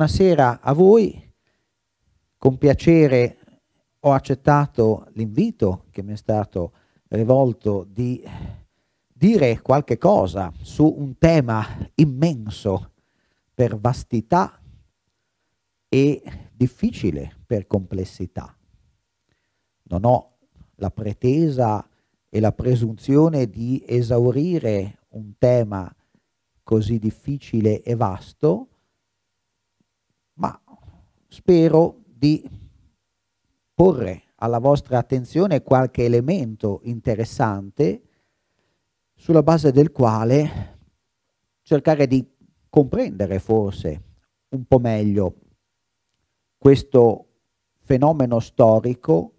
buonasera a voi, con piacere ho accettato l'invito che mi è stato rivolto di dire qualche cosa su un tema immenso per vastità e difficile per complessità. Non ho la pretesa e la presunzione di esaurire un tema così difficile e vasto, spero di porre alla vostra attenzione qualche elemento interessante sulla base del quale cercare di comprendere forse un po' meglio questo fenomeno storico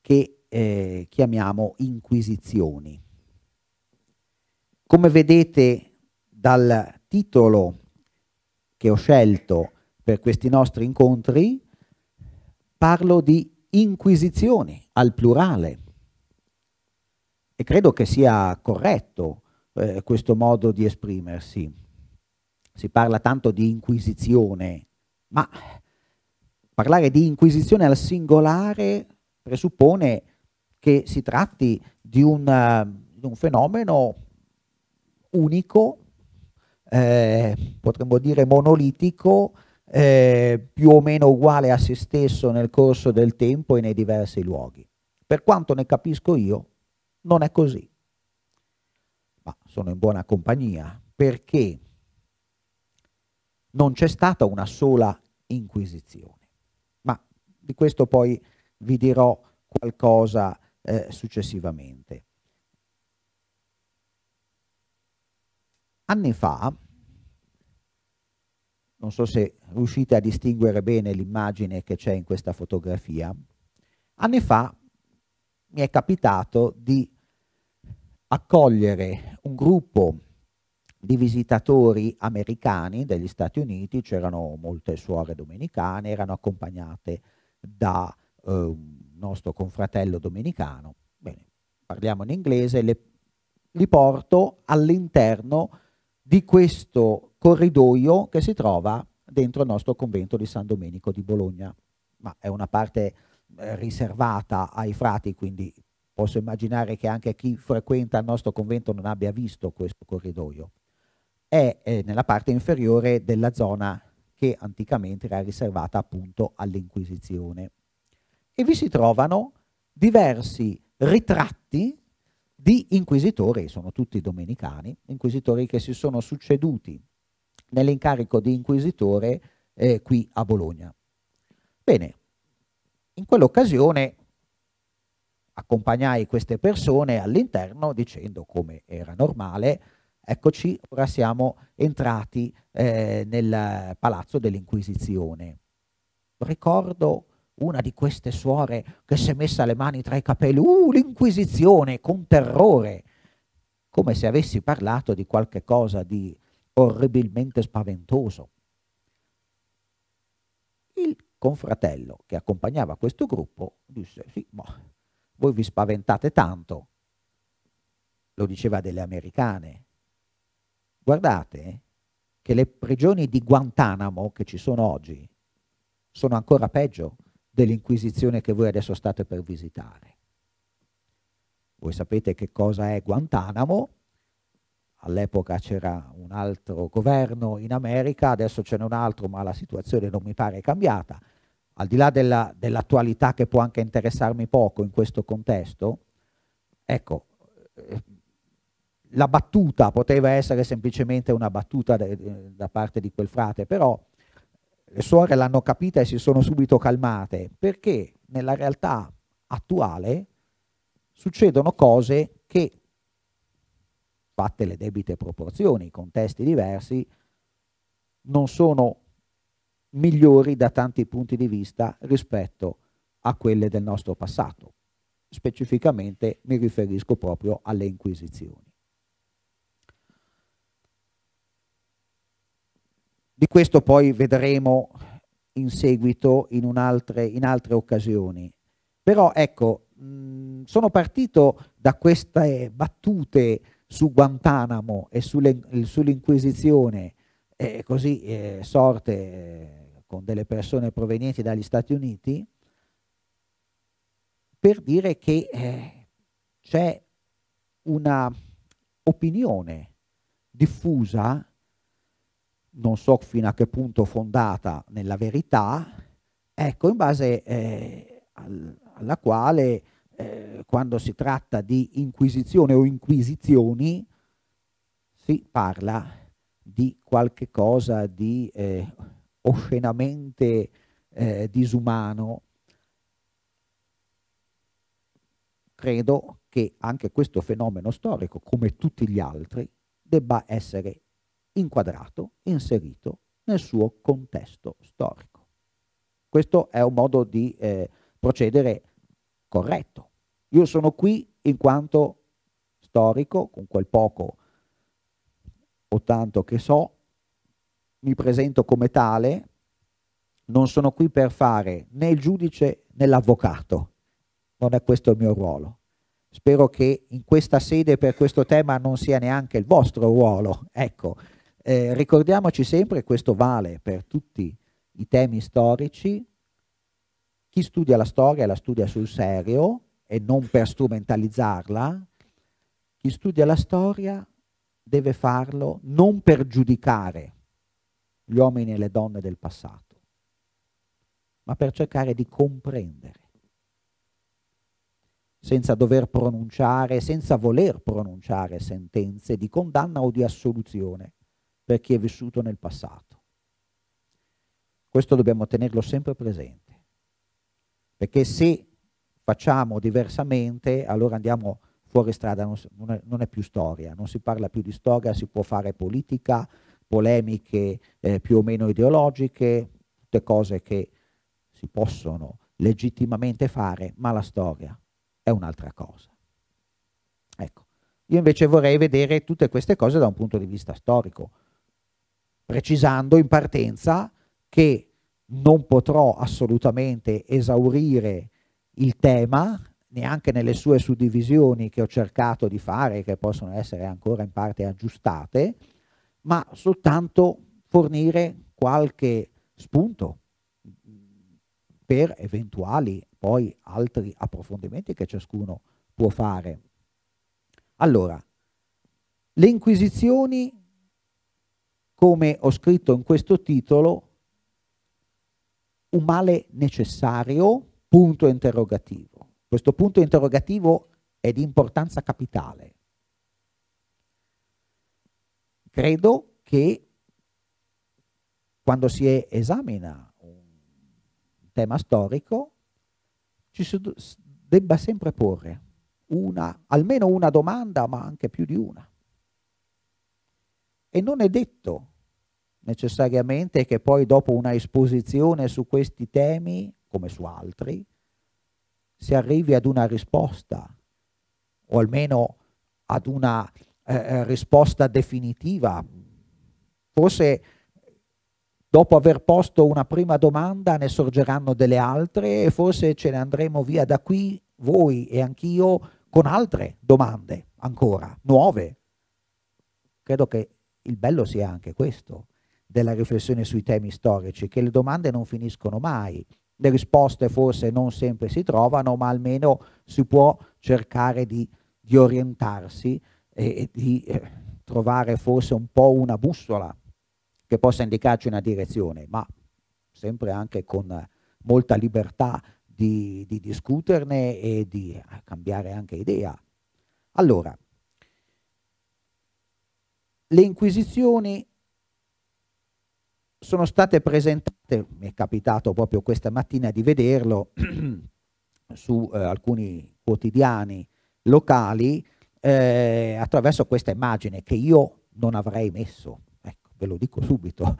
che eh, chiamiamo inquisizioni. Come vedete dal titolo che ho scelto per questi nostri incontri, parlo di inquisizioni al plurale. E credo che sia corretto eh, questo modo di esprimersi. Si parla tanto di inquisizione, ma parlare di inquisizione al singolare presuppone che si tratti di un, uh, di un fenomeno unico, eh, potremmo dire monolitico, eh, più o meno uguale a se stesso nel corso del tempo e nei diversi luoghi. Per quanto ne capisco io, non è così. Ma sono in buona compagnia perché non c'è stata una sola inquisizione. Ma di questo poi vi dirò qualcosa eh, successivamente. Anni fa, non so se riuscite a distinguere bene l'immagine che c'è in questa fotografia, anni fa mi è capitato di accogliere un gruppo di visitatori americani degli Stati Uniti, c'erano molte suore domenicane, erano accompagnate da eh, un nostro confratello domenicano. Bene, parliamo in inglese, le, li porto all'interno di questo corridoio che si trova dentro il nostro convento di San Domenico di Bologna, ma è una parte eh, riservata ai frati, quindi posso immaginare che anche chi frequenta il nostro convento non abbia visto questo corridoio. È nella parte inferiore della zona che anticamente era riservata appunto all'Inquisizione. E vi si trovano diversi ritratti di inquisitori, sono tutti domenicani, inquisitori che si sono succeduti nell'incarico di inquisitore eh, qui a Bologna. Bene, in quell'occasione accompagnai queste persone all'interno dicendo come era normale, eccoci, ora siamo entrati eh, nel palazzo dell'Inquisizione. Ricordo una di queste suore che si è messa le mani tra i capelli, uh, l'Inquisizione, con terrore, come se avessi parlato di qualche cosa di orribilmente spaventoso. Il confratello che accompagnava questo gruppo disse, sì, ma voi vi spaventate tanto, lo diceva delle americane, guardate che le prigioni di Guantanamo che ci sono oggi sono ancora peggio dell'Inquisizione che voi adesso state per visitare. Voi sapete che cosa è Guantanamo, all'epoca c'era un altro governo in America, adesso ce n'è un altro, ma la situazione non mi pare cambiata. Al di là della, dell'attualità che può anche interessarmi poco in questo contesto, ecco, eh, la battuta poteva essere semplicemente una battuta de, eh, da parte di quel frate, però le suore l'hanno capita e si sono subito calmate, perché nella realtà attuale succedono cose che, fatte le debite proporzioni, contesti diversi, non sono migliori da tanti punti di vista rispetto a quelle del nostro passato. Specificamente mi riferisco proprio alle inquisizioni. Di questo poi vedremo in seguito in, altre, in altre occasioni. Però ecco, mh, sono partito da queste battute su Guantanamo e eh, sull'Inquisizione, eh, così eh, sorte eh, con delle persone provenienti dagli Stati Uniti, per dire che eh, c'è una opinione diffusa non so fino a che punto fondata nella verità, ecco, in base eh, al, alla quale eh, quando si tratta di inquisizione o inquisizioni si parla di qualche cosa di eh, oscenamente eh, disumano. Credo che anche questo fenomeno storico, come tutti gli altri, debba essere inquadrato, inserito nel suo contesto storico. Questo è un modo di eh, procedere corretto. Io sono qui in quanto storico, con quel poco o tanto che so, mi presento come tale, non sono qui per fare né il giudice né l'avvocato, non è questo il mio ruolo. Spero che in questa sede per questo tema non sia neanche il vostro ruolo, ecco, eh, ricordiamoci sempre, questo vale per tutti i temi storici, chi studia la storia la studia sul serio e non per strumentalizzarla, chi studia la storia deve farlo non per giudicare gli uomini e le donne del passato, ma per cercare di comprendere, senza dover pronunciare, senza voler pronunciare sentenze di condanna o di assoluzione, per chi è vissuto nel passato. Questo dobbiamo tenerlo sempre presente, perché se facciamo diversamente allora andiamo fuori strada, non è, non è più storia, non si parla più di storia, si può fare politica, polemiche eh, più o meno ideologiche, tutte cose che si possono legittimamente fare, ma la storia è un'altra cosa. Ecco, io invece vorrei vedere tutte queste cose da un punto di vista storico, precisando in partenza che non potrò assolutamente esaurire il tema, neanche nelle sue suddivisioni che ho cercato di fare, che possono essere ancora in parte aggiustate, ma soltanto fornire qualche spunto per eventuali poi altri approfondimenti che ciascuno può fare. Allora, le inquisizioni come ho scritto in questo titolo, un male necessario, punto interrogativo. Questo punto interrogativo è di importanza capitale. Credo che quando si esamina un tema storico ci si debba sempre porre una, almeno una domanda, ma anche più di una. E non è detto necessariamente che poi dopo una esposizione su questi temi, come su altri, si arrivi ad una risposta, o almeno ad una eh, eh, risposta definitiva. Forse dopo aver posto una prima domanda ne sorgeranno delle altre e forse ce ne andremo via da qui, voi e anch'io, con altre domande ancora, nuove. Credo che il bello sia anche questo, della riflessione sui temi storici, che le domande non finiscono mai, le risposte forse non sempre si trovano, ma almeno si può cercare di, di orientarsi e, e di eh, trovare forse un po' una bussola che possa indicarci una direzione, ma sempre anche con molta libertà di, di discuterne e di eh, cambiare anche idea. Allora, le inquisizioni sono state presentate, mi è capitato proprio questa mattina di vederlo su eh, alcuni quotidiani locali eh, attraverso questa immagine che io non avrei messo, ecco, ve lo dico subito,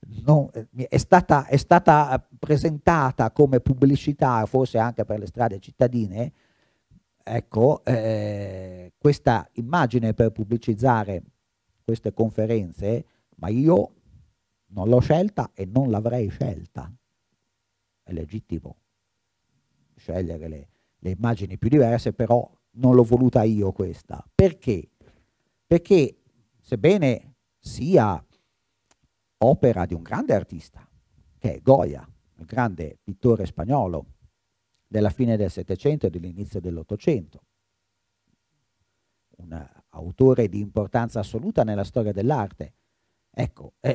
no, eh, è, stata, è, stata, presentata come pubblicità forse anche per le strade cittadine, ecco, eh, questa immagine per pubblicizzare queste conferenze, ma io non l'ho scelta e non l'avrei scelta. È legittimo scegliere le, le immagini più diverse, però non l'ho voluta io questa. Perché? Perché sebbene sia opera di un grande artista, che è Goya, il grande pittore spagnolo della fine del Settecento e dell'inizio dell'Ottocento, un autore di importanza assoluta nella storia dell'arte. Ecco, eh,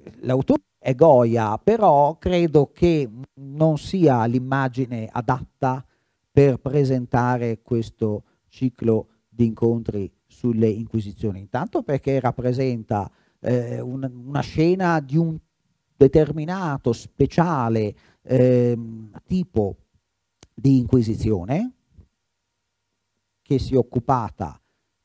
eh, l'autore è Goya, però credo che non sia l'immagine adatta per presentare questo ciclo di incontri sulle inquisizioni. Intanto perché rappresenta eh, un, una scena di un determinato, speciale ehm, tipo di inquisizione che si è occupata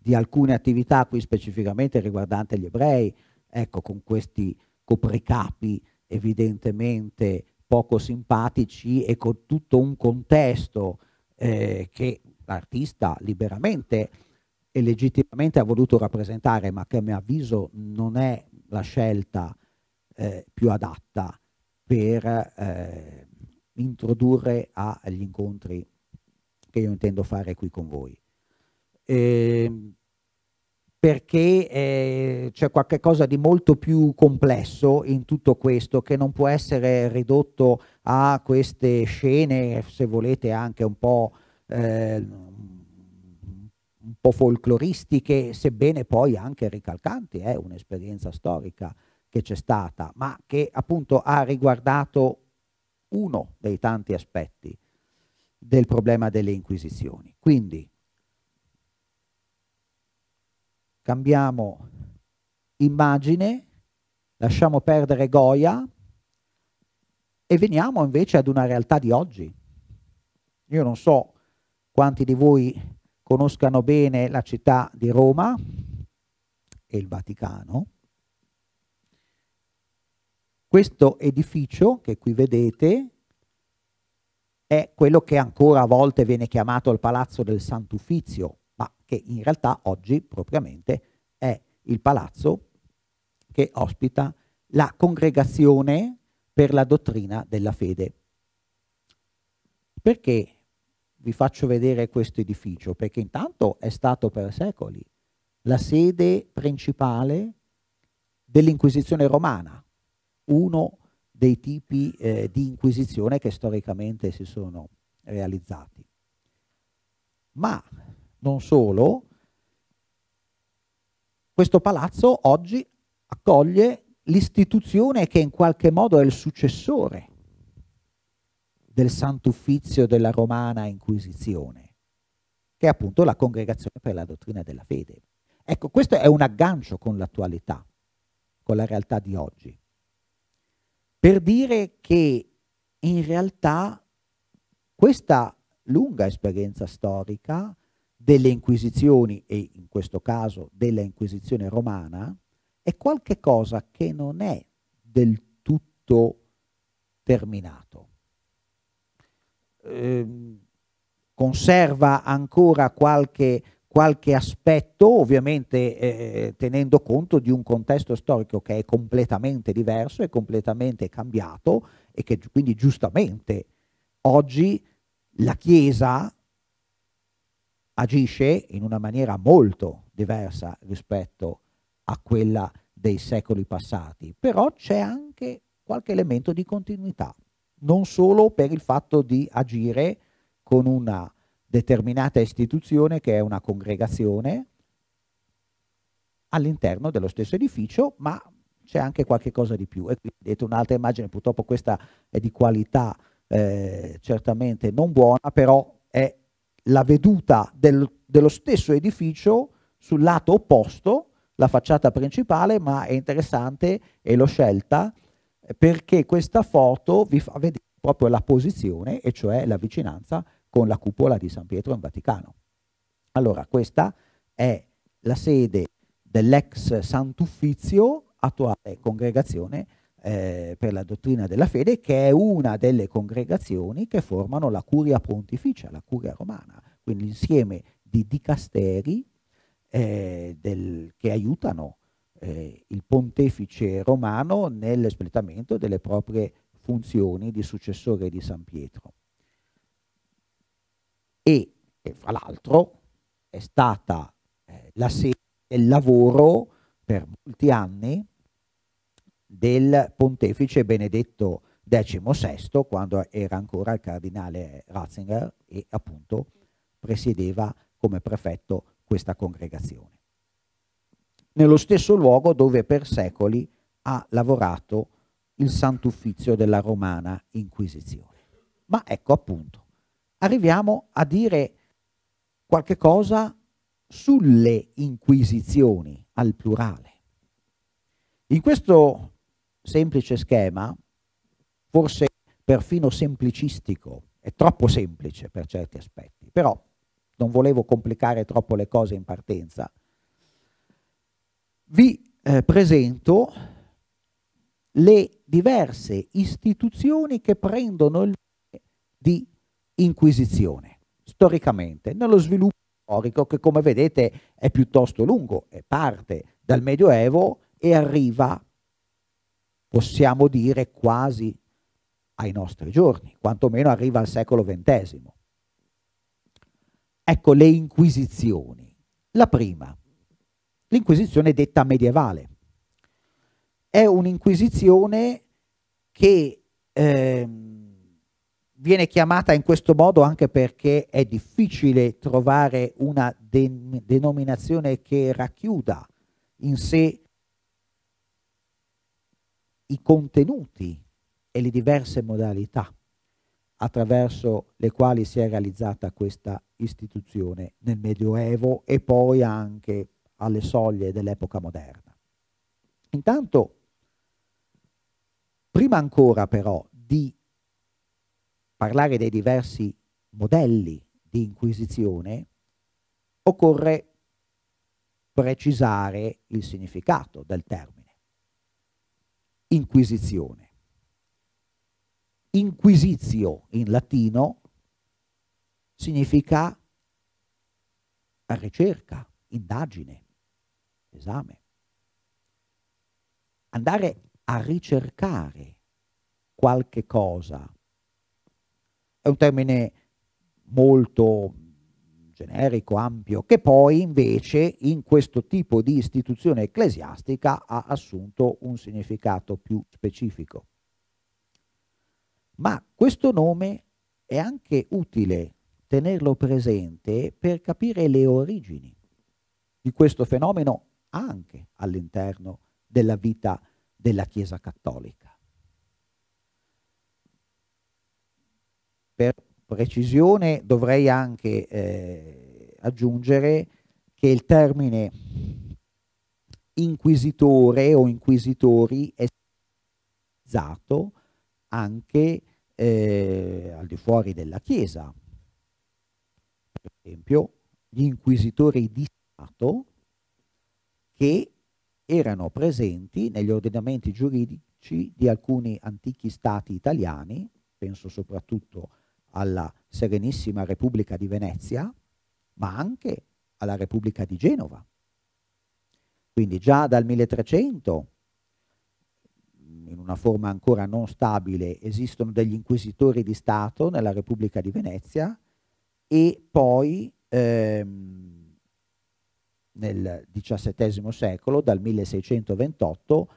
di alcune attività, qui specificamente riguardante gli ebrei, ecco con questi copricapi evidentemente poco simpatici e con tutto un contesto eh, che l'artista liberamente e legittimamente ha voluto rappresentare, ma che a mio avviso non è la scelta eh, più adatta per eh, introdurre agli incontri che io intendo fare qui con voi eh, perché eh, c'è qualcosa di molto più complesso in tutto questo che non può essere ridotto a queste scene, se volete anche un po', eh, un po folcloristiche, sebbene poi anche ricalcanti, è eh, un'esperienza storica che c'è stata, ma che appunto ha riguardato uno dei tanti aspetti del problema delle inquisizioni. Quindi cambiamo immagine, lasciamo perdere Goya e veniamo invece ad una realtà di oggi. Io non so quanti di voi conoscano bene la città di Roma e il Vaticano. Questo edificio che qui vedete è quello che ancora a volte viene chiamato il Palazzo del Sant'Uffizio, ma che in realtà oggi propriamente è il palazzo che ospita la congregazione per la dottrina della fede. Perché vi faccio vedere questo edificio? Perché intanto è stato per secoli la sede principale dell'Inquisizione romana, uno dei tipi eh, di inquisizione che storicamente si sono realizzati. Ma non solo, questo palazzo oggi accoglie l'istituzione che in qualche modo è il successore del Sant'Uffizio della Romana Inquisizione, che è appunto la Congregazione per la Dottrina della Fede. Ecco, questo è un aggancio con l'attualità, con la realtà di oggi, per dire che in realtà questa lunga esperienza storica delle inquisizioni, e in questo caso della inquisizione romana, è qualche cosa che non è del tutto terminato. Eh, conserva ancora qualche, qualche aspetto, ovviamente eh, tenendo conto di un contesto storico che è completamente diverso, è completamente cambiato e che quindi giustamente oggi la Chiesa agisce in una maniera molto diversa rispetto a quella dei secoli passati, però c'è anche qualche elemento di continuità, non solo per il fatto di agire con una determinata istituzione che è una congregazione all'interno dello stesso edificio, ma c'è anche qualche cosa di più. E qui vedete un'altra immagine, purtroppo questa è di qualità eh, certamente non buona, però la veduta del, dello stesso edificio sul lato opposto, la facciata principale, ma è interessante e l'ho scelta perché questa foto vi fa vedere proprio la posizione, e cioè la vicinanza con la cupola di San Pietro in Vaticano. Allora, questa è la sede dell'ex Sant'Uffizio, attuale congregazione eh, per la dottrina della fede, che è una delle congregazioni che formano la curia pontificia, la curia romana, quindi l'insieme di dicasteri eh, del, che aiutano eh, il pontefice romano nell'espletamento delle proprie funzioni di successore di San Pietro. E, e fra l'altro è stata eh, la sede del lavoro per molti anni del pontefice Benedetto XVI, diciamo quando era ancora il cardinale Ratzinger e appunto presiedeva come prefetto questa congregazione. Nello stesso luogo dove per secoli ha lavorato il Sant'Uffizio della Romana Inquisizione. Ma ecco appunto, arriviamo a dire qualche cosa sulle inquisizioni al plurale. In questo semplice schema, forse perfino semplicistico, è troppo semplice per certi aspetti, però non volevo complicare troppo le cose in partenza. Vi eh, presento le diverse istituzioni che prendono il nome di Inquisizione, storicamente, nello sviluppo storico che come vedete è piuttosto lungo, e parte dal Medioevo e arriva possiamo dire quasi ai nostri giorni, quantomeno arriva al secolo XX. Ecco le inquisizioni. La prima, l'inquisizione detta medievale. È un'inquisizione che eh, viene chiamata in questo modo anche perché è difficile trovare una de denominazione che racchiuda in sé i contenuti e le diverse modalità attraverso le quali si è realizzata questa istituzione nel Medioevo e poi anche alle soglie dell'epoca moderna. Intanto, prima ancora però di parlare dei diversi modelli di inquisizione, occorre precisare il significato del termine inquisizione. Inquisizio in latino significa ricerca, indagine, esame. Andare a ricercare qualche cosa è un termine molto generico, ampio, che poi invece in questo tipo di istituzione ecclesiastica ha assunto un significato più specifico. Ma questo nome è anche utile tenerlo presente per capire le origini di questo fenomeno anche all'interno della vita della Chiesa cattolica. Per precisione dovrei anche eh, aggiungere che il termine inquisitore o inquisitori è utilizzato anche eh, al di fuori della Chiesa. Per esempio, gli inquisitori di Stato che erano presenti negli ordinamenti giuridici di alcuni antichi stati italiani, penso soprattutto a alla Serenissima Repubblica di Venezia, ma anche alla Repubblica di Genova. Quindi già dal 1300, in una forma ancora non stabile, esistono degli inquisitori di Stato nella Repubblica di Venezia e poi ehm, nel XVII secolo, dal 1628,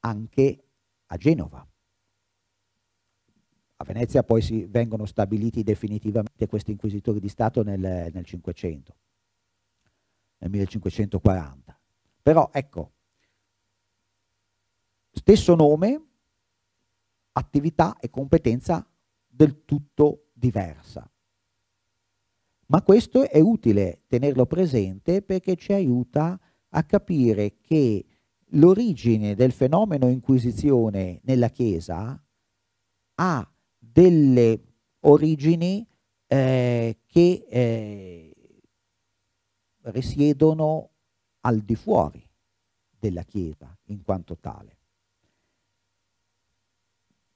anche a Genova. A Venezia poi si, vengono stabiliti definitivamente questi inquisitori di Stato nel, nel 500, nel 1540. Però ecco, stesso nome, attività e competenza del tutto diversa. Ma questo è utile tenerlo presente perché ci aiuta a capire che l'origine del fenomeno inquisizione nella Chiesa ha delle origini eh, che eh, risiedono al di fuori della Chiesa in quanto tale.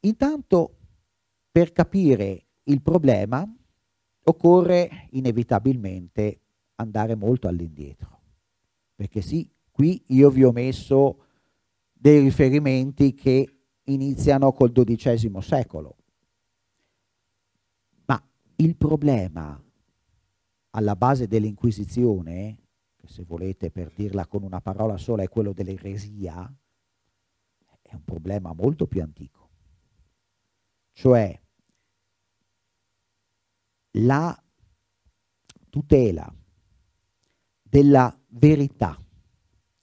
Intanto per capire il problema occorre inevitabilmente andare molto all'indietro, perché sì, qui io vi ho messo dei riferimenti che iniziano col XII secolo, il problema alla base dell'Inquisizione, se volete per dirla con una parola sola è quello dell'eresia, è un problema molto più antico. Cioè la tutela della verità,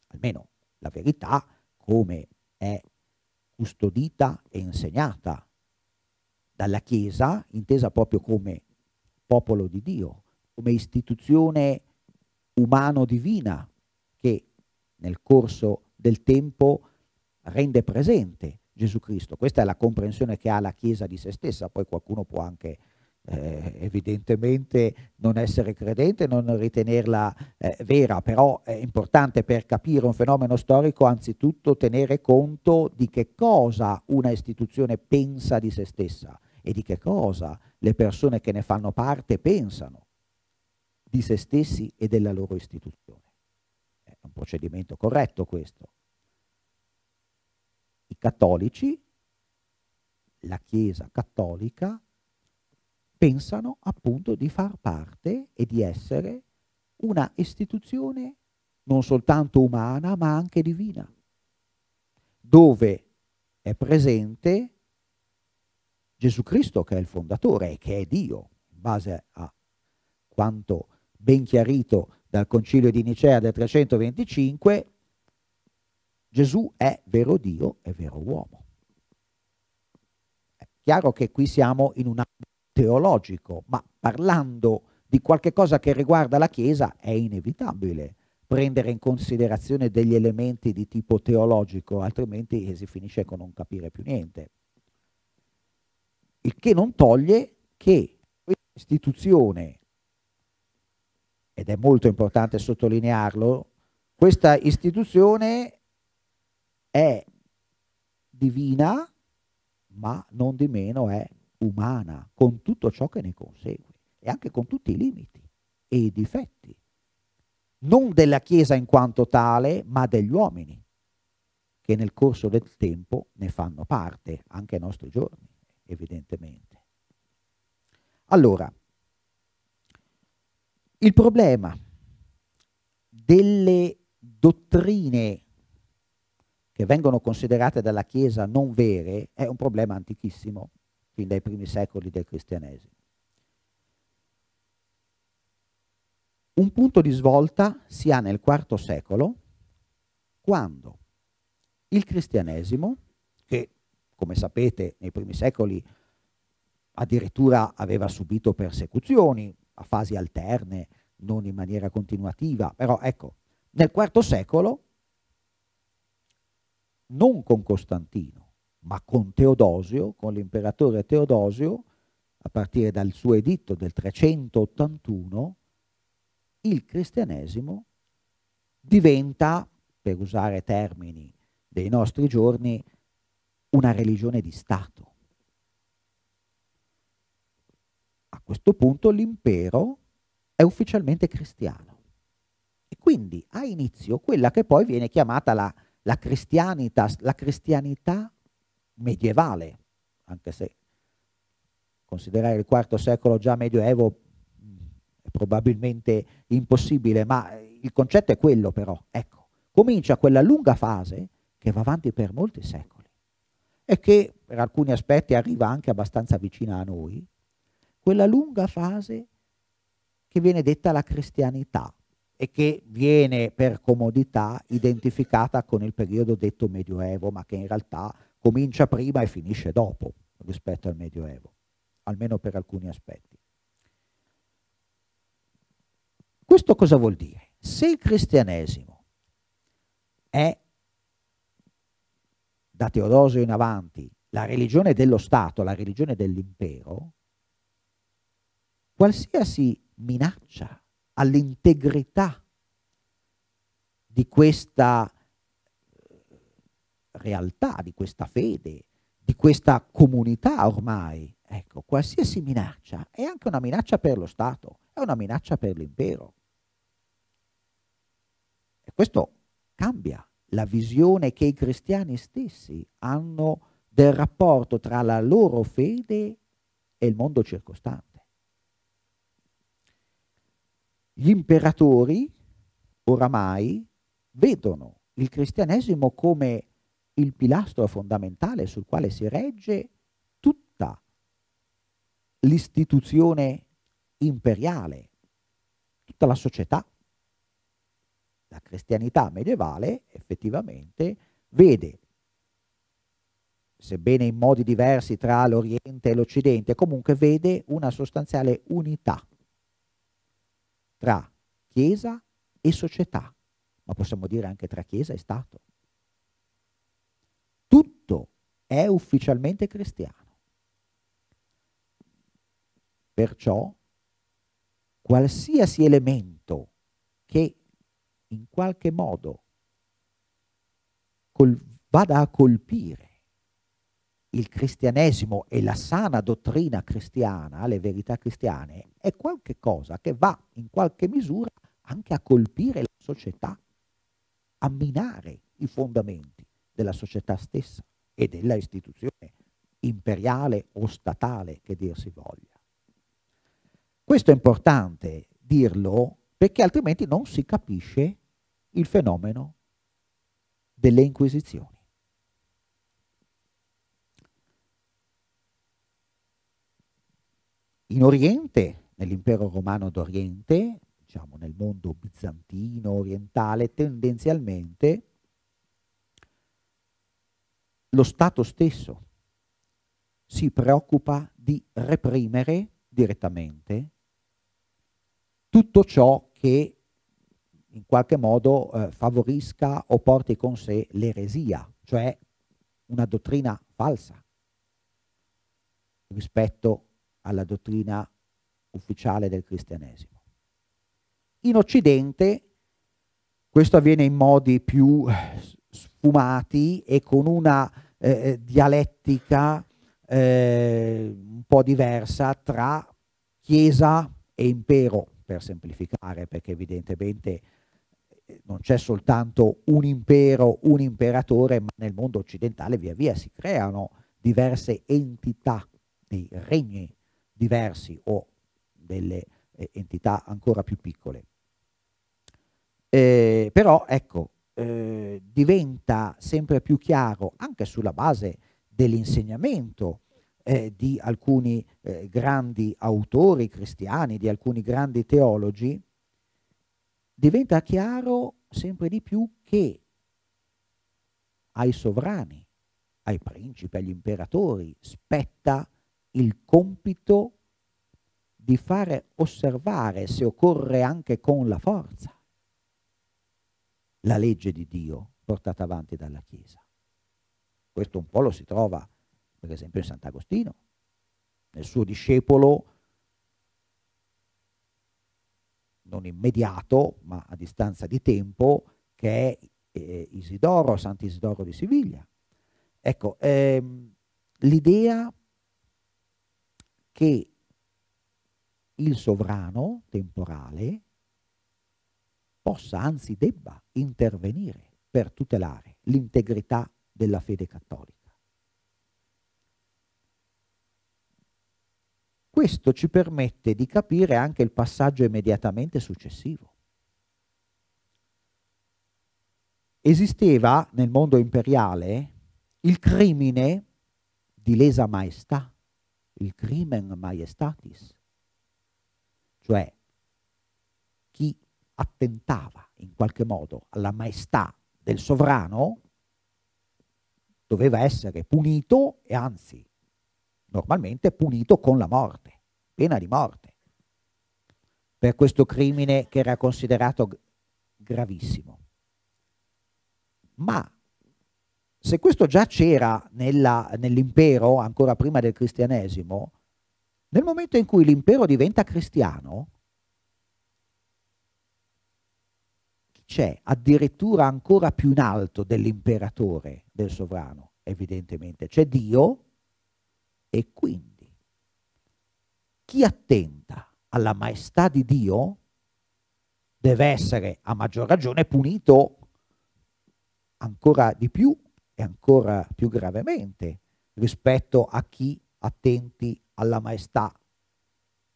almeno la verità come è custodita e insegnata dalla Chiesa, intesa proprio come popolo di Dio, come istituzione umano-divina che nel corso del tempo rende presente Gesù Cristo. Questa è la comprensione che ha la Chiesa di se stessa, poi qualcuno può anche eh, evidentemente non essere credente, non ritenerla eh, vera, però è importante per capire un fenomeno storico anzitutto tenere conto di che cosa una istituzione pensa di se stessa e di che cosa le persone che ne fanno parte pensano di se stessi e della loro istituzione. È un procedimento corretto questo. I cattolici, la Chiesa cattolica, pensano appunto di far parte e di essere una istituzione non soltanto umana ma anche divina, dove è presente Gesù Cristo che è il fondatore e che è Dio, in base a quanto ben chiarito dal concilio di Nicea del 325, Gesù è vero Dio e vero uomo. È chiaro che qui siamo in un ambito teologico, ma parlando di qualche cosa che riguarda la Chiesa è inevitabile prendere in considerazione degli elementi di tipo teologico, altrimenti si finisce con non capire più niente il che non toglie che questa istituzione, ed è molto importante sottolinearlo, questa istituzione è divina, ma non di meno è umana, con tutto ciò che ne consegue e anche con tutti i limiti e i difetti, non della Chiesa in quanto tale, ma degli uomini, che nel corso del tempo ne fanno parte, anche ai nostri giorni evidentemente. Allora, il problema delle dottrine che vengono considerate dalla Chiesa non vere è un problema antichissimo, fin dai primi secoli del cristianesimo. Un punto di svolta si ha nel IV secolo, quando il cristianesimo come sapete nei primi secoli addirittura aveva subito persecuzioni a fasi alterne, non in maniera continuativa, però ecco, nel IV secolo, non con Costantino, ma con Teodosio, con l'imperatore Teodosio, a partire dal suo editto del 381, il cristianesimo diventa, per usare termini dei nostri giorni, una religione di Stato. A questo punto l'impero è ufficialmente cristiano. E quindi ha inizio quella che poi viene chiamata la, la, cristianitas, la cristianità medievale, anche se considerare il IV secolo già medioevo mm, è probabilmente impossibile, ma il concetto è quello però. Ecco, comincia quella lunga fase che va avanti per molti secoli e che per alcuni aspetti arriva anche abbastanza vicina a noi, quella lunga fase che viene detta la cristianità e che viene per comodità identificata con il periodo detto medioevo, ma che in realtà comincia prima e finisce dopo rispetto al medioevo, almeno per alcuni aspetti. Questo cosa vuol dire? Se il cristianesimo è da Teodosio in avanti, la religione dello Stato, la religione dell'impero, qualsiasi minaccia all'integrità di questa eh, realtà, di questa fede, di questa comunità ormai, ecco, qualsiasi minaccia è anche una minaccia per lo Stato, è una minaccia per l'impero. E questo cambia la visione che i cristiani stessi hanno del rapporto tra la loro fede e il mondo circostante. Gli imperatori oramai vedono il cristianesimo come il pilastro fondamentale sul quale si regge tutta l'istituzione imperiale, tutta la società la cristianità medievale effettivamente vede, sebbene in modi diversi tra l'Oriente e l'Occidente, comunque vede una sostanziale unità tra Chiesa e società, ma possiamo dire anche tra Chiesa e Stato. Tutto è ufficialmente cristiano. Perciò qualsiasi elemento che in qualche modo col, vada a colpire il cristianesimo e la sana dottrina cristiana, le verità cristiane, è qualcosa che va in qualche misura anche a colpire la società, a minare i fondamenti della società stessa e della istituzione imperiale o statale che dir si voglia. Questo è importante dirlo perché altrimenti non si capisce il fenomeno delle inquisizioni. In Oriente, nell'impero romano d'Oriente, diciamo nel mondo bizantino, orientale, tendenzialmente lo Stato stesso si preoccupa di reprimere direttamente tutto ciò che in qualche modo eh, favorisca o porti con sé l'eresia, cioè una dottrina falsa rispetto alla dottrina ufficiale del cristianesimo. In Occidente questo avviene in modi più sfumati e con una eh, eh dialettica eh, un po' diversa tra Chiesa e impero per semplificare, perché evidentemente eh, non c'è soltanto un impero, un imperatore, ma nel mondo occidentale via via si creano diverse entità di regni diversi o delle eh, entità ancora più piccole. Eh, però ecco, eh, diventa sempre più chiaro anche sulla base dell'insegnamento eh, di alcuni eh, grandi autori cristiani, di alcuni grandi teologi, diventa chiaro sempre di più che ai sovrani, ai principi, agli imperatori spetta il compito di fare osservare, se occorre anche con la forza, la legge di Dio portata avanti dalla Chiesa. Questo un po' lo si trova per esempio in Sant'Agostino, nel suo discepolo non immediato, ma a distanza di tempo, che è eh, Isidoro, Sant'Isidoro di Siviglia. Ecco, ehm, l'idea che il sovrano temporale possa, anzi debba, intervenire per tutelare l'integrità della fede cattolica. questo ci permette di capire anche il passaggio immediatamente successivo. Esisteva nel mondo imperiale il crimine di lesa maestà, il crimen maestatis, cioè chi attentava in qualche modo alla maestà del sovrano doveva essere punito e anzi normalmente punito con la morte, pena di morte, per questo crimine che era considerato gravissimo. Ma se questo già c'era nell'impero, ancora prima del cristianesimo, nel momento in cui l'impero diventa cristiano, c'è addirittura ancora più in alto dell'imperatore, del sovrano, evidentemente. C'è Dio e quindi chi attenta alla maestà di Dio deve essere a maggior ragione punito ancora di più e ancora più gravemente rispetto a chi attenti alla maestà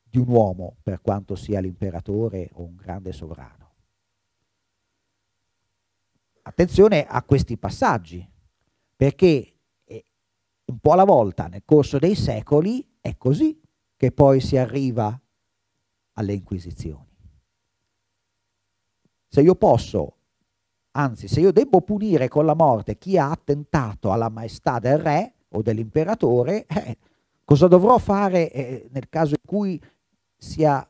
di un uomo, per quanto sia l'imperatore o un grande sovrano. Attenzione a questi passaggi, perché un po' alla volta, nel corso dei secoli, è così che poi si arriva alle inquisizioni. Se io posso, anzi se io devo punire con la morte chi ha attentato alla maestà del re o dell'imperatore, eh, cosa dovrò fare eh, nel caso in cui sia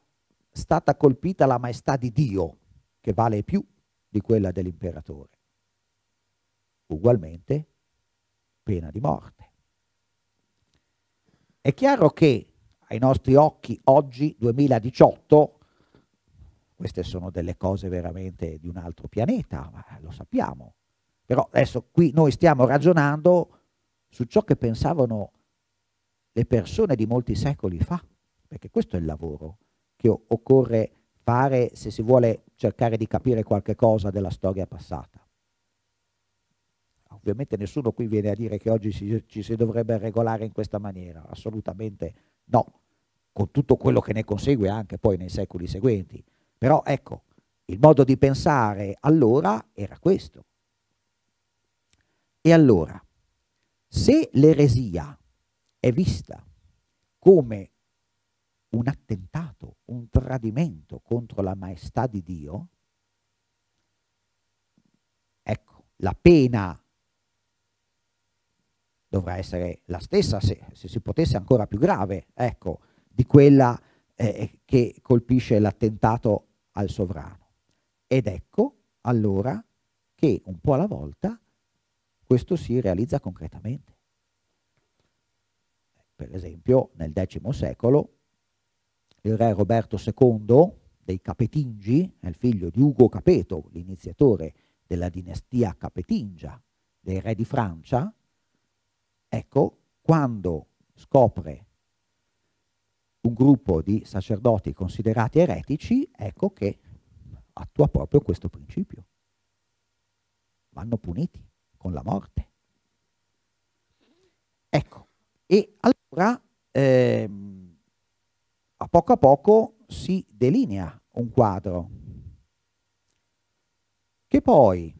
stata colpita la maestà di Dio, che vale più di quella dell'imperatore? Ugualmente pena di morte. È chiaro che ai nostri occhi oggi, 2018, queste sono delle cose veramente di un altro pianeta, ma lo sappiamo. Però adesso qui noi stiamo ragionando su ciò che pensavano le persone di molti secoli fa, perché questo è il lavoro che occorre fare se si vuole cercare di capire qualche cosa della storia passata. Ovviamente nessuno qui viene a dire che oggi ci, ci si dovrebbe regolare in questa maniera, assolutamente no, con tutto quello che ne consegue anche poi nei secoli seguenti. Però ecco, il modo di pensare allora era questo. E allora, se l'eresia è vista come un attentato, un tradimento contro la maestà di Dio, ecco, la pena dovrà essere la stessa, se, se si potesse ancora più grave, ecco, di quella eh, eh, che colpisce l'attentato al sovrano. Ed ecco allora che un po' alla volta questo si realizza concretamente. Per esempio nel X secolo il re Roberto II dei Capetingi, il figlio di Ugo Capeto, l'iniziatore della dinastia capetingia dei re di Francia, Ecco, quando scopre un gruppo di sacerdoti considerati eretici, ecco che attua proprio questo principio. Vanno puniti con la morte. Ecco, e allora ehm, a poco a poco si delinea un quadro che poi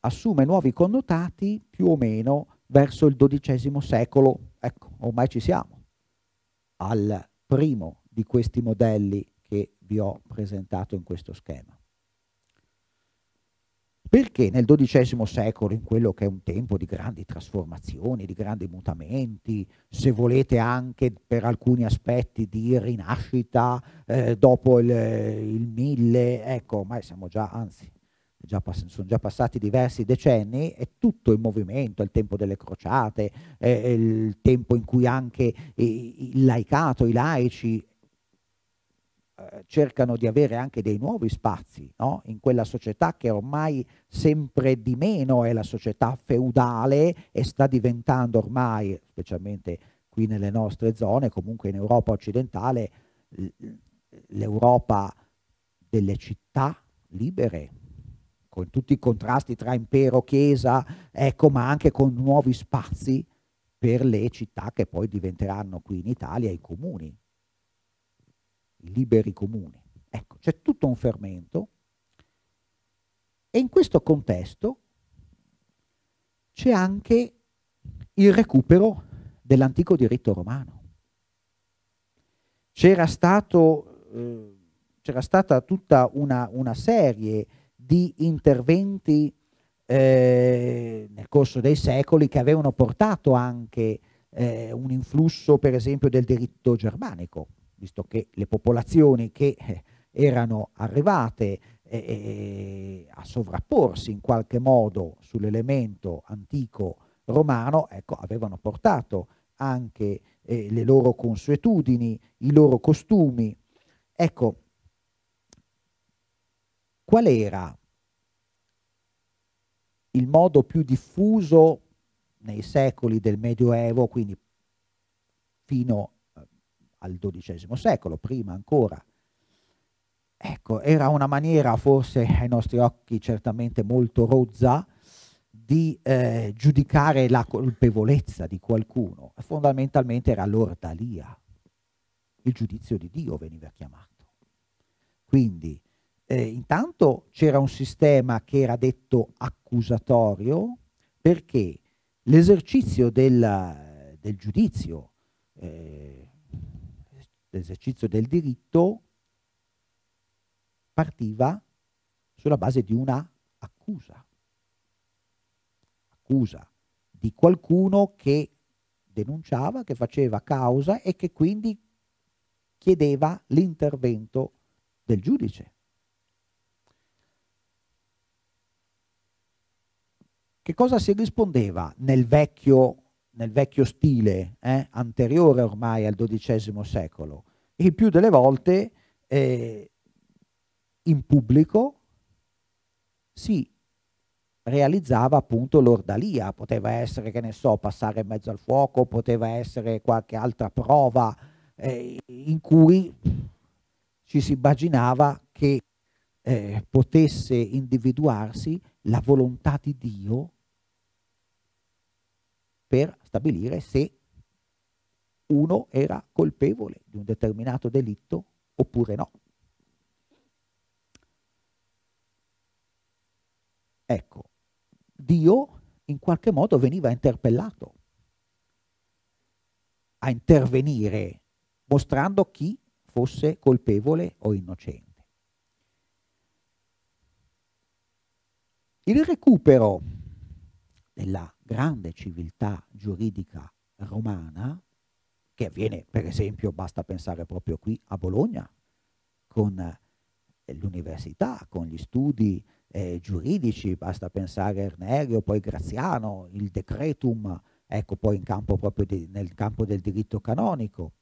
assume nuovi connotati più o meno verso il XII secolo, ecco, ormai ci siamo, al primo di questi modelli che vi ho presentato in questo schema. Perché nel XII secolo, in quello che è un tempo di grandi trasformazioni, di grandi mutamenti, se volete anche per alcuni aspetti di rinascita eh, dopo il, il mille, ecco, ormai siamo già, anzi, già sono già passati diversi decenni, è tutto in movimento, è il tempo delle crociate, è eh, il tempo in cui anche il laicato, i laici eh, cercano di avere anche dei nuovi spazi no? in quella società che ormai sempre di meno è la società feudale e sta diventando ormai, specialmente qui nelle nostre zone, comunque in Europa occidentale, l'Europa delle città libere, con tutti i contrasti tra impero, chiesa, ecco, ma anche con nuovi spazi per le città che poi diventeranno qui in Italia i comuni, i liberi comuni. Ecco, c'è tutto un fermento e in questo contesto c'è anche il recupero dell'antico diritto romano. C'era eh, stata tutta una, una serie di interventi eh, nel corso dei secoli che avevano portato anche eh, un influsso per esempio del diritto germanico, visto che le popolazioni che eh, erano arrivate eh, eh, a sovrapporsi in qualche modo sull'elemento antico romano, ecco, avevano portato anche eh, le loro consuetudini, i loro costumi. Ecco, qual era il modo più diffuso nei secoli del Medioevo, quindi fino eh, al XII secolo, prima ancora. Ecco, era una maniera forse ai nostri occhi certamente molto rozza di eh, giudicare la colpevolezza di qualcuno. Fondamentalmente era l'ordalia, il giudizio di Dio veniva chiamato. Quindi eh, intanto c'era un sistema che era detto accusatorio perché l'esercizio del, del, giudizio, eh, l'esercizio del diritto partiva sulla base di una accusa. Accusa di qualcuno che denunciava, che faceva causa e che quindi chiedeva l'intervento del giudice. che cosa si rispondeva nel vecchio, nel vecchio stile eh, anteriore ormai al XII secolo? Il più delle volte eh, in pubblico si realizzava appunto l'ordalia, poteva essere, che ne so, passare in mezzo al fuoco, poteva essere qualche altra prova eh, in cui ci si immaginava che eh, potesse individuarsi la volontà di Dio per stabilire se uno era colpevole di un determinato delitto oppure no. Ecco, Dio in qualche modo veniva interpellato a intervenire mostrando chi fosse colpevole o innocente. Il recupero della grande civiltà giuridica romana, che avviene per esempio, basta pensare proprio qui a Bologna, con eh, l'università, con gli studi eh, giuridici, basta pensare a Ernerio, poi Graziano, il decretum, ecco poi campo di, nel campo del diritto canonico.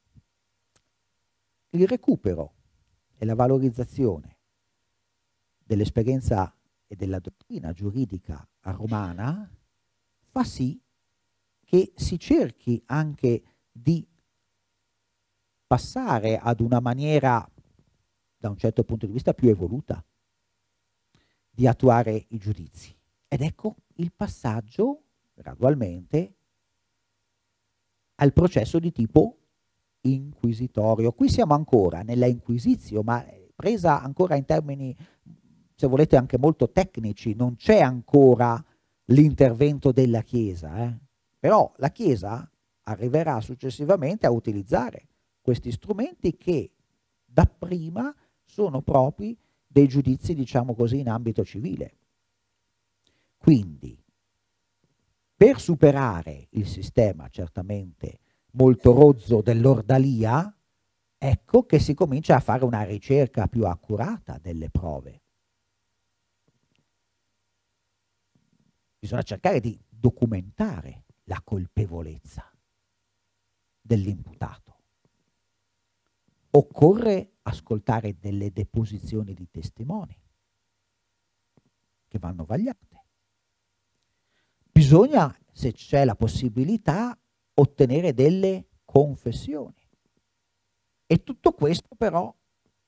Il recupero e la valorizzazione dell'esperienza e della dottrina giuridica romana fa sì che si cerchi anche di passare ad una maniera, da un certo punto di vista, più evoluta di attuare i giudizi. Ed ecco il passaggio gradualmente al processo di tipo inquisitorio. Qui siamo ancora nella inquisizio, ma presa ancora in termini, se volete, anche molto tecnici, non c'è ancora l'intervento della Chiesa, eh? però la Chiesa arriverà successivamente a utilizzare questi strumenti che dapprima sono propri dei giudizi, diciamo così, in ambito civile. Quindi, per superare il sistema certamente molto rozzo dell'ordalia, ecco che si comincia a fare una ricerca più accurata delle prove. bisogna cercare di documentare la colpevolezza dell'imputato. Occorre ascoltare delle deposizioni di testimoni che vanno vagliate. Bisogna, se c'è la possibilità, ottenere delle confessioni. E tutto questo però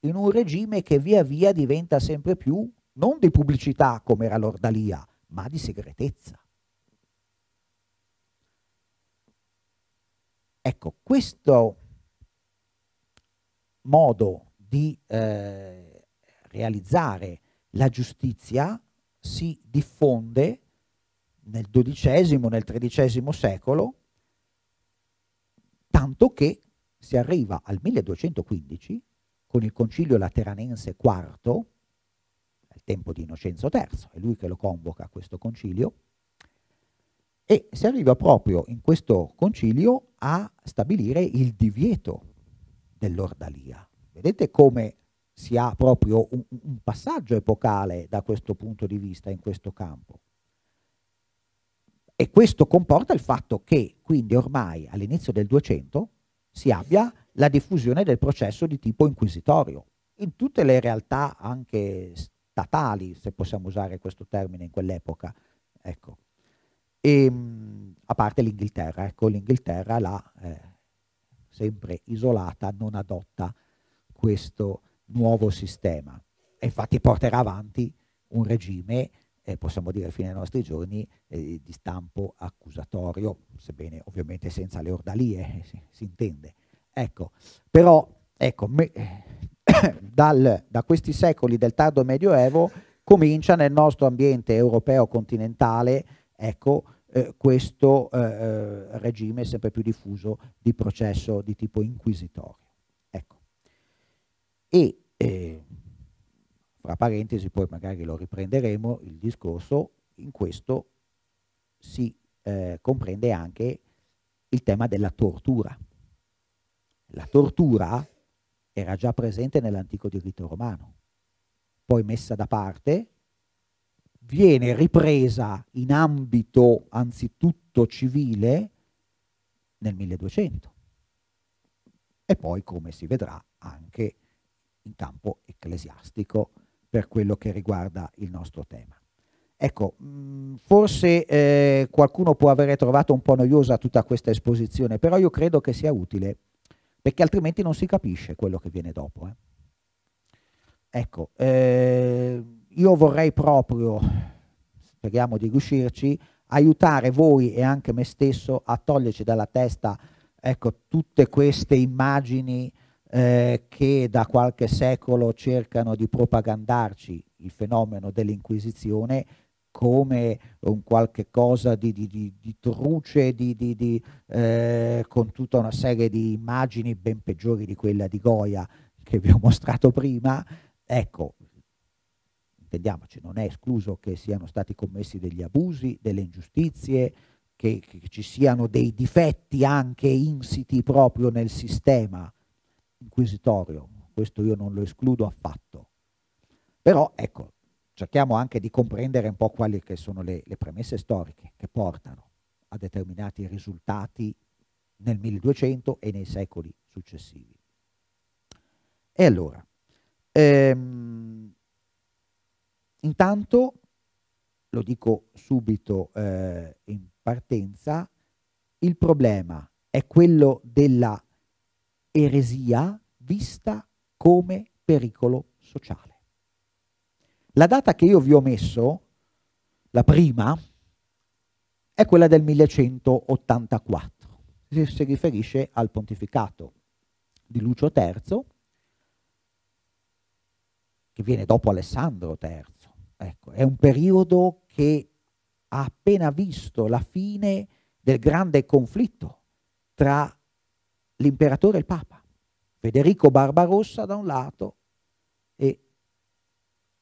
in un regime che via via diventa sempre più non di pubblicità come era l'ordalia, ma di segretezza. Ecco, questo modo di eh, realizzare la giustizia si diffonde nel XII, nel XIII secolo, tanto che si arriva al 1215, con il concilio lateranense IV, tempo di Innocenzo III, è lui che lo convoca a questo concilio, e si arriva proprio in questo concilio a stabilire il divieto dell'ordalia. Vedete come si ha proprio un, un, passaggio epocale da questo punto di vista in questo campo. E questo comporta il fatto che quindi ormai all'inizio del 200 si abbia la diffusione del processo di tipo inquisitorio in tutte le realtà anche statali, se possiamo usare questo termine in quell'epoca. Ecco. E, ehm, a parte l'Inghilterra, ecco, l'Inghilterra l'ha eh, sempre isolata, non adotta questo nuovo sistema e infatti porterà avanti un regime, eh, possiamo dire fino ai nostri giorni, eh, di stampo accusatorio, sebbene ovviamente senza le ordalie, si, si intende. Ecco, però ecco, me, dal, da questi secoli del tardo medioevo comincia nel nostro ambiente europeo continentale ecco, eh, questo eh, eh regime sempre più diffuso di processo di tipo inquisitorio. Ecco. E eh, parentesi, poi magari lo riprenderemo, il discorso in questo si eh, comprende anche il tema della tortura. La tortura era già presente nell'antico diritto romano, poi messa da parte, viene ripresa in ambito anzitutto civile nel 1200 e poi, come si vedrà, anche in campo ecclesiastico per quello che riguarda il nostro tema. Ecco, mh, mm, forse eh, qualcuno può avere trovato un po' noiosa tutta questa esposizione, però io credo che sia utile perché altrimenti non si capisce quello che viene dopo. Eh. Ecco, eh, io vorrei proprio, speriamo di riuscirci, aiutare voi e anche me stesso a toglierci dalla testa ecco, tutte queste immagini eh, che da qualche secolo cercano di propagandarci il fenomeno dell'Inquisizione come un qualche cosa di, di, di, di truce, di, eh, con tutta una serie di immagini ben peggiori di quella di Goya che vi ho mostrato prima, ecco, intendiamoci, non è escluso che siano stati commessi degli abusi, delle ingiustizie, che, che, ci siano dei difetti anche insiti proprio nel sistema inquisitorio, questo io non lo escludo affatto. Però ecco, cerchiamo anche di comprendere un po' quali che sono le, le premesse storiche che portano a determinati risultati nel 1200 e nei secoli successivi. E allora, ehm, intanto, lo dico subito eh, in partenza, il problema è quello della eresia vista come pericolo sociale. La data che io vi ho messo, la prima, è quella del 1184, si riferisce al pontificato di Lucio III, che viene dopo Alessandro III. Ecco, è un periodo che ha appena visto la fine del grande conflitto tra l'imperatore e il Papa. Federico Barbarossa da un lato e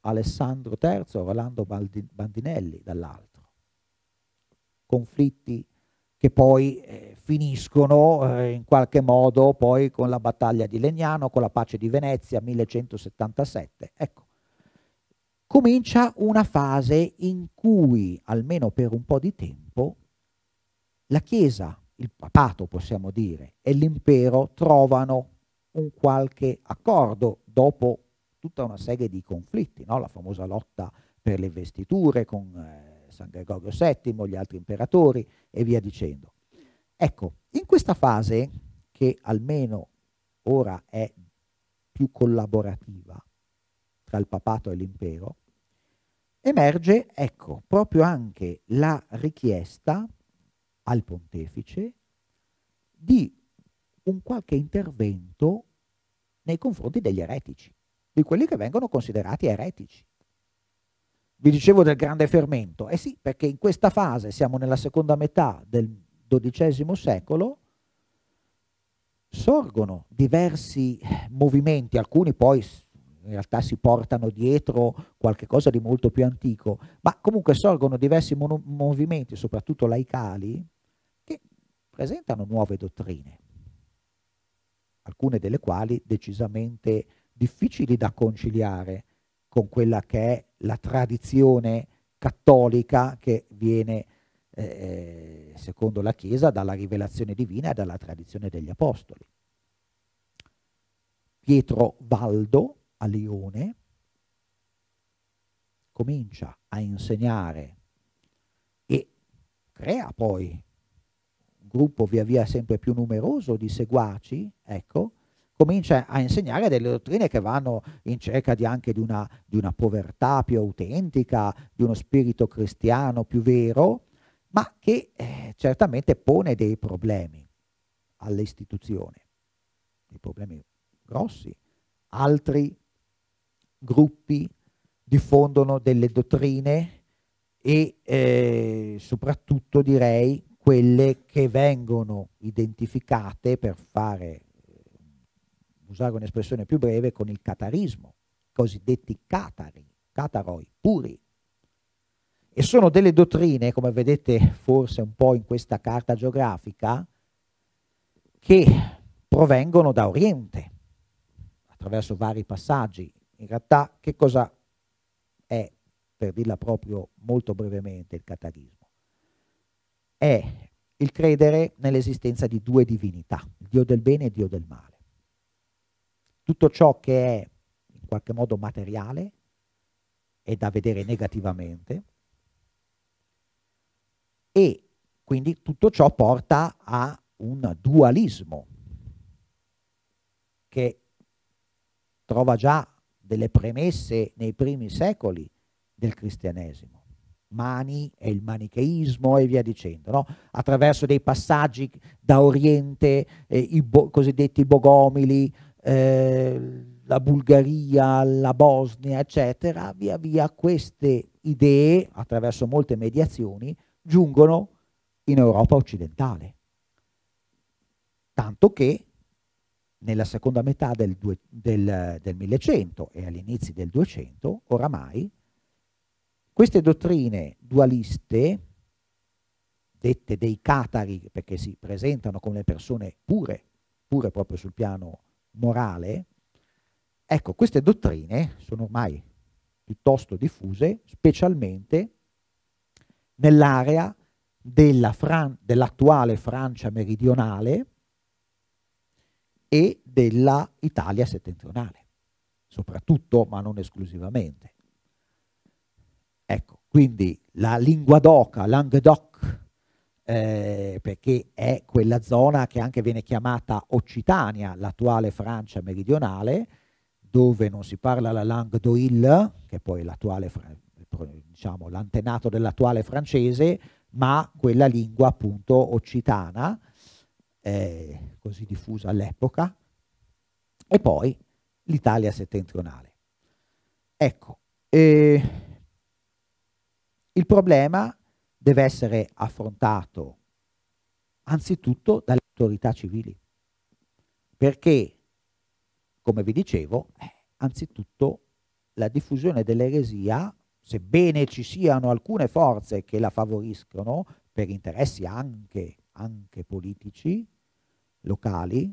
Alessandro III, Rolando Bandinelli dall'altro. Conflitti che poi eh, finiscono eh, in qualche modo poi con la battaglia di Legnano, con la pace di Venezia 1177. Ecco, comincia una fase in cui, almeno per un po' di tempo, la Chiesa, il papato possiamo dire, e l'impero trovano un qualche accordo dopo tutta una serie di conflitti, no? la famosa lotta per le vestiture con eh, San Gregorio VII, gli altri imperatori e via dicendo. Ecco, in questa fase, che almeno ora è più collaborativa tra il papato e l'impero, emerge, ecco, proprio anche la richiesta al pontefice di un qualche intervento nei confronti degli eretici di quelli che vengono considerati eretici. Vi dicevo del grande fermento, eh sì, perché in questa fase, siamo nella seconda metà del XII secolo, sorgono diversi movimenti, alcuni poi in realtà si portano dietro qualche cosa di molto più antico, ma comunque sorgono diversi movimenti, soprattutto laicali, che presentano nuove dottrine, alcune delle quali decisamente difficili da conciliare con quella che è la tradizione cattolica che viene, eh, secondo la Chiesa, dalla rivelazione divina e dalla tradizione degli Apostoli. Pietro Valdo a Lione comincia a insegnare e crea poi un gruppo via via sempre più numeroso di seguaci, ecco, comincia a insegnare delle dottrine che vanno in cerca di anche di una, di una povertà più autentica, di uno spirito cristiano più vero, ma che eh, certamente pone dei problemi all'istituzione, dei problemi grossi. Altri gruppi diffondono delle dottrine e eh, soprattutto direi quelle che vengono identificate per fare usare un'espressione più breve, con il catarismo, i cosiddetti catari, cataroi, puri. E sono delle dottrine, come vedete forse un po' in questa carta geografica, che provengono da Oriente, attraverso vari passaggi. In realtà che cosa è, per dirla proprio molto brevemente, il catarismo? È il credere nell'esistenza di due divinità, il Dio del bene e il Dio del male tutto ciò che è in qualche modo materiale è da vedere negativamente e quindi tutto ciò porta a un dualismo che trova già delle premesse nei primi secoli del cristianesimo. Mani e il manicheismo e via dicendo, no? attraverso dei passaggi da Oriente, eh, i bo cosiddetti bogomili, eh, la Bulgaria, la Bosnia, eccetera, via via queste idee, attraverso molte mediazioni, giungono in Europa occidentale. Tanto che nella seconda metà del, due, del, del 1100 e all'inizio del 200, oramai, queste dottrine dualiste, dette dei catari, perché si presentano come persone pure, pure proprio sul piano morale, ecco, queste dottrine sono ormai piuttosto diffuse, specialmente nell'area dell'attuale Fran dell Francia meridionale e dell'Italia settentrionale, soprattutto, ma non esclusivamente. Ecco, quindi la lingua d'oca, Languedoc, eh, perché è quella zona che anche viene chiamata Occitania, l'attuale Francia meridionale, dove non si parla la langue d'Oil, che è poi l'attuale, diciamo, l'antenato dell'attuale francese, ma quella lingua appunto occitana, eh, così diffusa all'epoca, e poi l'Italia settentrionale. Ecco, eh, il problema è deve essere affrontato anzitutto dalle autorità civili, perché, come vi dicevo, anzitutto la diffusione dell'eresia, sebbene ci siano alcune forze che la favoriscono per interessi anche, anche politici, locali,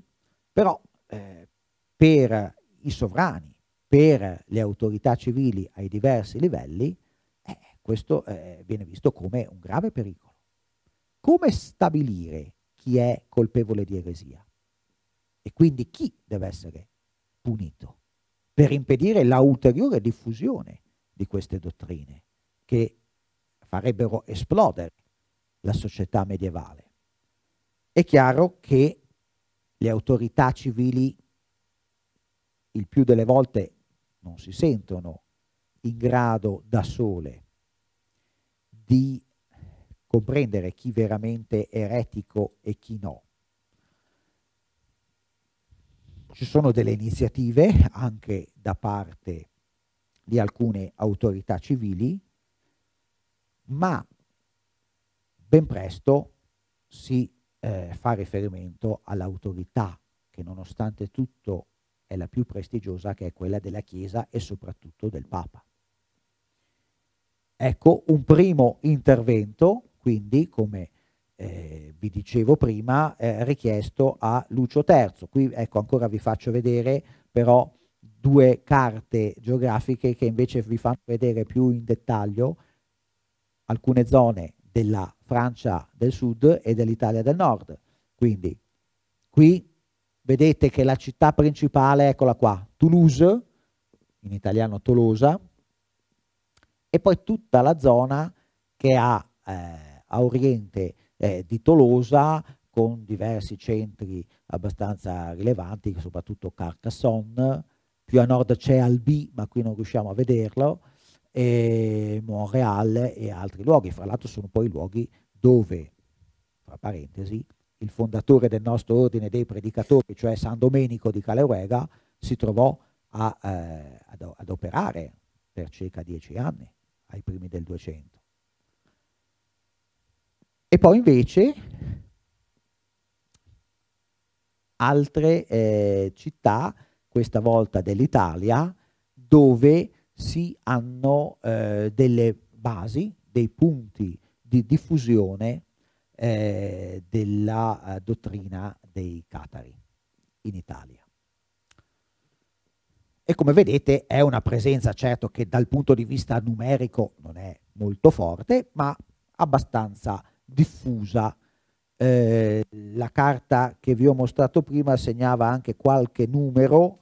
però eh, per i sovrani, per le autorità civili ai diversi livelli, questo eh, viene visto come un grave pericolo. Come stabilire chi è colpevole di eresia? E quindi chi deve essere punito per impedire la ulteriore diffusione di queste dottrine che farebbero esplodere la società medievale. È chiaro che le autorità civili il più delle volte non si sentono in grado da sole di comprendere chi veramente è eretico e chi no. Ci sono delle iniziative anche da parte di alcune autorità civili, ma ben presto si eh, fa riferimento all'autorità che nonostante tutto è la più prestigiosa, che è quella della Chiesa e soprattutto del Papa. Ecco, un primo intervento, quindi come eh, vi dicevo prima, eh, richiesto a Lucio III. Qui ecco ancora vi faccio vedere però due carte geografiche che invece vi fanno vedere più in dettaglio alcune zone della Francia del sud e dell'Italia del nord. Quindi qui vedete che la città principale, eccola qua, Toulouse, in italiano Tolosa, e poi tutta la zona che ha eh, a oriente eh, di Tolosa con diversi centri abbastanza rilevanti, soprattutto Carcassonne, più a nord c'è Albi, ma qui non riusciamo a vederlo, e Montreal e altri luoghi. Fra l'altro sono poi i luoghi dove, tra parentesi, il fondatore del nostro ordine dei predicatori, cioè San Domenico di Caleuega, si trovò a, eh, ad, ad operare per circa dieci anni ai primi del 200. E poi invece altre eh, città, questa volta dell'Italia, dove si hanno eh, delle basi, dei punti di diffusione eh, della eh, dottrina dei catari in Italia. E come vedete è una presenza certo che dal punto di vista numerico non è molto forte, ma abbastanza diffusa. Eh, la carta che vi ho mostrato prima segnava anche qualche numero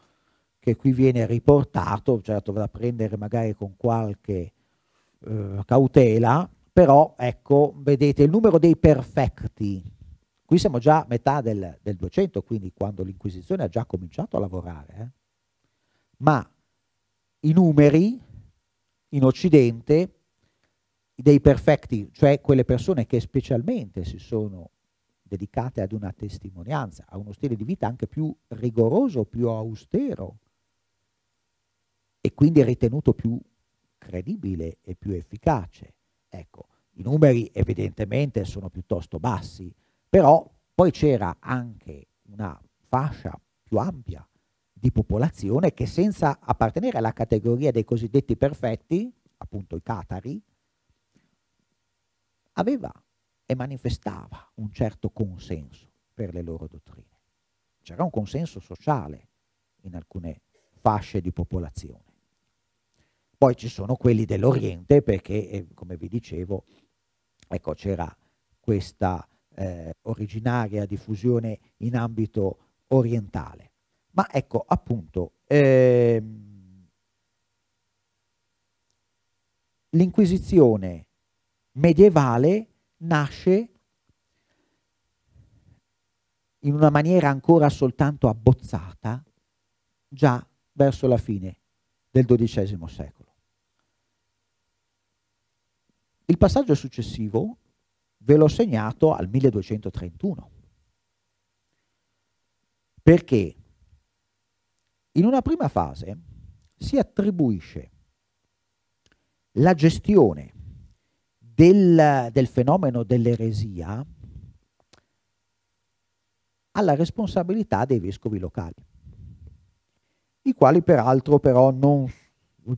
che qui viene riportato, certo da prendere magari con qualche eh, cautela, però ecco, vedete il numero dei perfetti. Qui siamo già a metà del, del 200, quindi quando l'Inquisizione ha già cominciato a lavorare. Eh ma i numeri in Occidente dei perfetti, cioè quelle persone che specialmente si sono dedicate ad una testimonianza, a uno stile di vita anche più rigoroso, più austero e quindi ritenuto più credibile e più efficace. Ecco, i numeri evidentemente sono piuttosto bassi, però poi c'era anche una fascia più ampia di popolazione che senza appartenere alla categoria dei cosiddetti perfetti, appunto i catari, aveva e manifestava un certo consenso per le loro dottrine. C'era un consenso sociale in alcune fasce di popolazione. Poi ci sono quelli dell'Oriente perché, eh, come vi dicevo, ecco, c'era questa eh, originaria diffusione in ambito orientale. Ma ecco, appunto, ehm, l'Inquisizione medievale nasce in una maniera ancora soltanto abbozzata già verso la fine del XII secolo. Il passaggio successivo ve l'ho segnato al 1231. Perché? In una prima fase si attribuisce la gestione del, del fenomeno dell'eresia alla responsabilità dei vescovi locali, i quali peraltro però non,